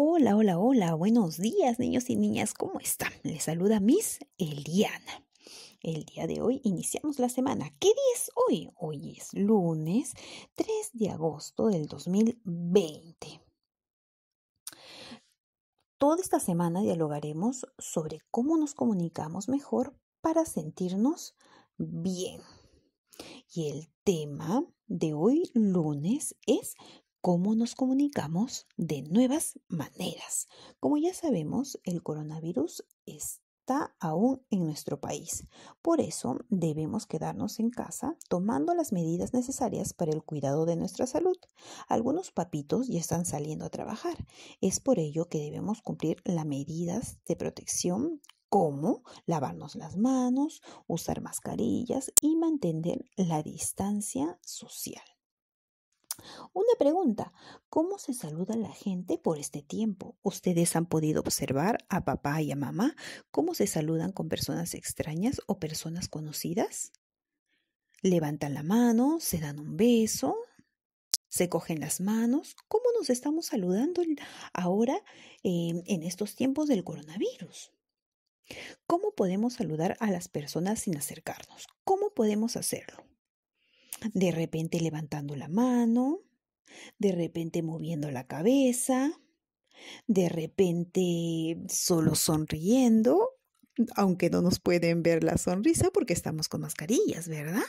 Hola, hola, hola, buenos días niños y niñas, ¿cómo están? Les saluda Miss Eliana. El día de hoy iniciamos la semana. ¿Qué día es hoy? Hoy es lunes 3 de agosto del 2020. Toda esta semana dialogaremos sobre cómo nos comunicamos mejor para sentirnos bien. Y el tema de hoy lunes es cómo nos comunicamos de nuevas maneras. Como ya sabemos, el coronavirus está aún en nuestro país. Por eso debemos quedarnos en casa tomando las medidas necesarias para el cuidado de nuestra salud. Algunos papitos ya están saliendo a trabajar. Es por ello que debemos cumplir las medidas de protección como lavarnos las manos, usar mascarillas y mantener la distancia social. Una pregunta, ¿cómo se saluda la gente por este tiempo? ¿Ustedes han podido observar a papá y a mamá cómo se saludan con personas extrañas o personas conocidas? Levantan la mano, se dan un beso, se cogen las manos. ¿Cómo nos estamos saludando ahora em, en estos tiempos del coronavirus? ¿Cómo podemos saludar a las personas sin acercarnos? ¿Cómo podemos hacerlo? De repente levantando la mano, de repente moviendo la cabeza, de repente solo sonriendo, aunque no nos pueden ver la sonrisa porque estamos con mascarillas, ¿verdad?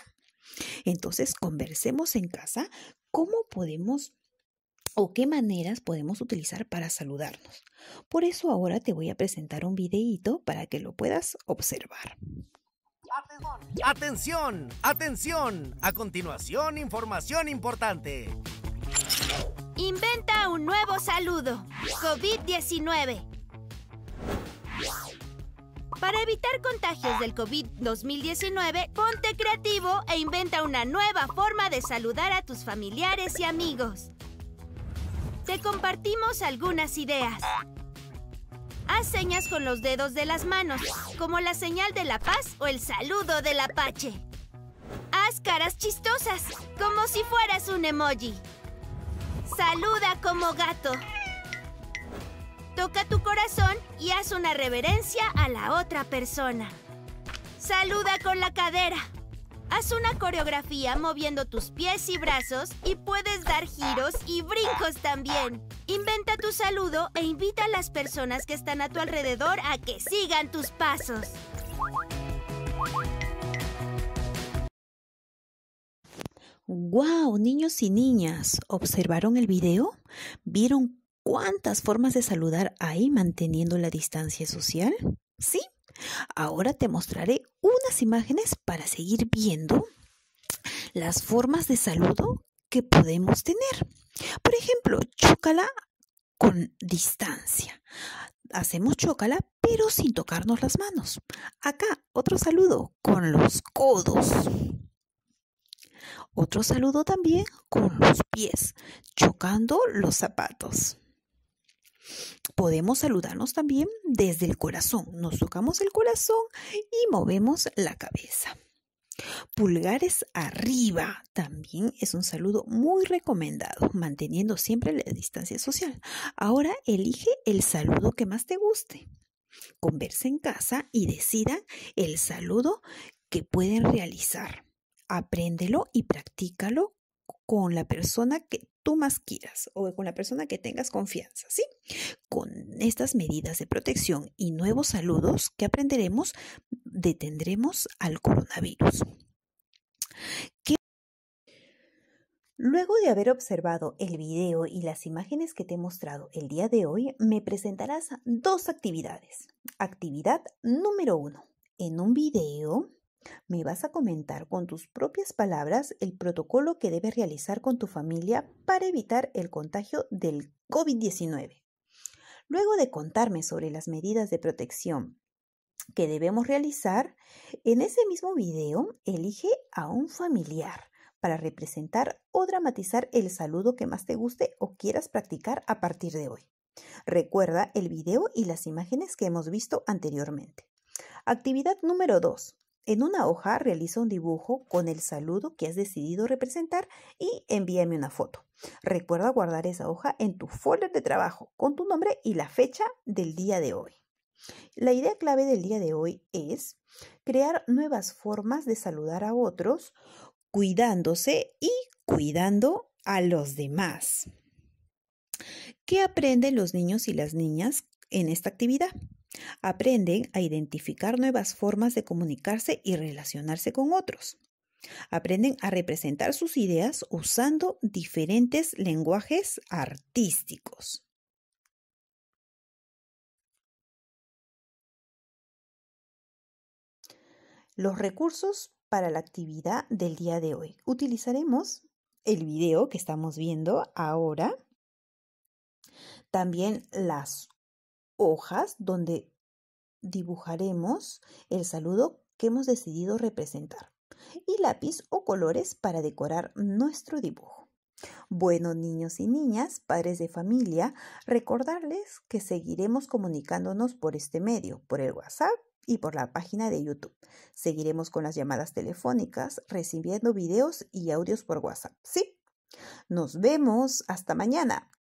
Entonces, conversemos en casa cómo podemos o qué maneras podemos utilizar para saludarnos. Por eso ahora te voy a presentar un videito para que lo puedas observar. Atención, atención. A continuación, información importante. Inventa un nuevo saludo. COVID-19. Para evitar contagios del COVID-2019, ponte creativo e inventa una nueva forma de saludar a tus familiares y amigos. Te compartimos algunas ideas. Haz señas con los dedos de las manos, como la señal de la paz o el saludo del apache. Haz caras chistosas, como si fueras un emoji. Saluda como gato. Toca tu corazón y haz una reverencia a la otra persona. Saluda con la cadera. Haz una coreografía moviendo tus pies y brazos y puedes dar giros y brincos también. Inventa tu saludo e invita a las personas que están a tu alrededor a que sigan tus pasos. ¡Wow! Niños y niñas, ¿observaron el video? ¿Vieron cuántas formas de saludar hay manteniendo la distancia social? ¿Sí? Ahora te mostraré unas imágenes para seguir viendo las formas de saludo que podemos tener. Por ejemplo, chócala con distancia. Hacemos chócala, pero sin tocarnos las manos. Acá, otro saludo con los codos. Otro saludo también con los pies, chocando los zapatos. Podemos saludarnos también desde el corazón. Nos tocamos el corazón y movemos la cabeza. Pulgares arriba también es un saludo muy recomendado, manteniendo siempre la distancia social. Ahora elige el saludo que más te guste. Conversa en casa y decida el saludo que pueden realizar apréndelo y practícalo con la persona que tú más quieras o con la persona que tengas confianza, ¿sí? Con estas medidas de protección y nuevos saludos que aprenderemos, detendremos al coronavirus. Luego de haber observado el video y las imágenes que te he mostrado el día de hoy, me presentarás dos actividades. Actividad número uno. En un video me vas a comentar con tus propias palabras el protocolo que debes realizar con tu familia para evitar el contagio del COVID-19. Luego de contarme sobre las medidas de protección que debemos realizar, en ese mismo video elige a un familiar para representar o dramatizar el saludo que más te guste o quieras practicar a partir de hoy. Recuerda el video y las imágenes que hemos visto anteriormente. Actividad número 2. En una hoja realiza un dibujo con el saludo que has decidido representar y envíame una foto. Recuerda guardar esa hoja en tu folder de trabajo con tu nombre y la fecha del día de hoy. La idea clave del día de hoy es crear nuevas formas de saludar a otros, cuidándose y cuidando a los demás. ¿Qué aprenden los niños y las niñas en esta actividad? Aprenden a identificar nuevas formas de comunicarse y relacionarse con otros. Aprenden a representar sus ideas usando diferentes lenguajes artísticos. Los recursos para la actividad del día de hoy. Utilizaremos el video que estamos viendo ahora, también las hojas donde dibujaremos el saludo que hemos decidido representar y lápiz o colores para decorar nuestro dibujo. Bueno, niños y niñas, padres de familia, recordarles que seguiremos comunicándonos por este medio, por el WhatsApp y por la página de YouTube. Seguiremos con las llamadas telefónicas, recibiendo videos y audios por WhatsApp. ¿Sí? Nos vemos hasta mañana.